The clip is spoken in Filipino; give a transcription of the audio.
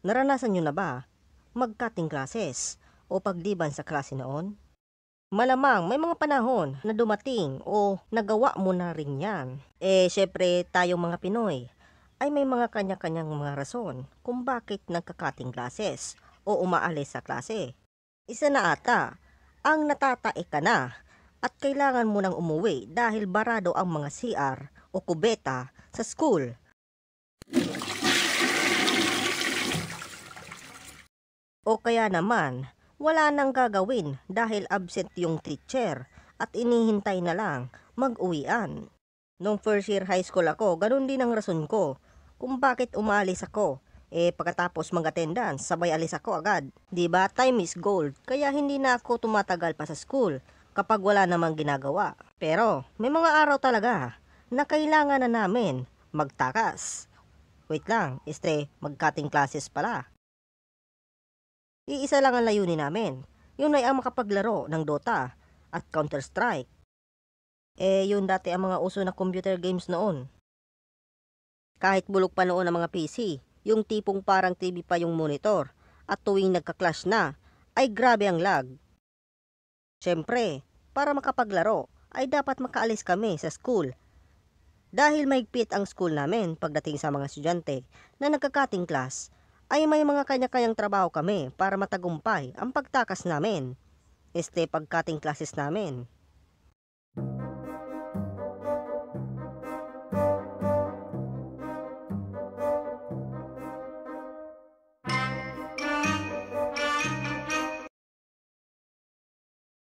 Naranasan nyo na ba magkating classes o pagliban sa klase noon? Malamang may mga panahon na dumating o nagawa mo na rin yan. Eh syempre tayong mga Pinoy ay may mga kanya-kanyang mga rason kung bakit nagka-cutting classes o umaalis sa klase. Isa na ata ang natatae ka na at kailangan mo nang umuwi dahil barado ang mga CR o kubeta sa school O kaya naman, wala nang gagawin dahil absent yung teacher at inihintay na lang mag-uwian. Nung first year high school ako, ganun din ang rason ko kung bakit umalis ako. Eh pagkatapos mag-attendance, sabay alis ako agad. ba diba, time is gold, kaya hindi na ako tumatagal pa sa school kapag wala namang ginagawa. Pero may mga araw talaga na kailangan na namin magtakas. Wait lang, istre, magkating classes pala. Iisa lang ang layunin namin. Yun ay ang makapaglaro ng Dota at Counter-Strike. Eh, yun dati ang mga uso na computer games noon. Kahit bulok pa noon ang mga PC, yung tipong parang TV pa yung monitor at tuwing nagka-clash na, ay grabe ang lag. Siyempre, para makapaglaro, ay dapat makaalis kami sa school dahil may pit ang school namin pagdating sa mga estudyante na nagkakating class ay may mga kanya-kanyang trabaho kami para matagumpay ang pagtakas namin este pagkating klases namin.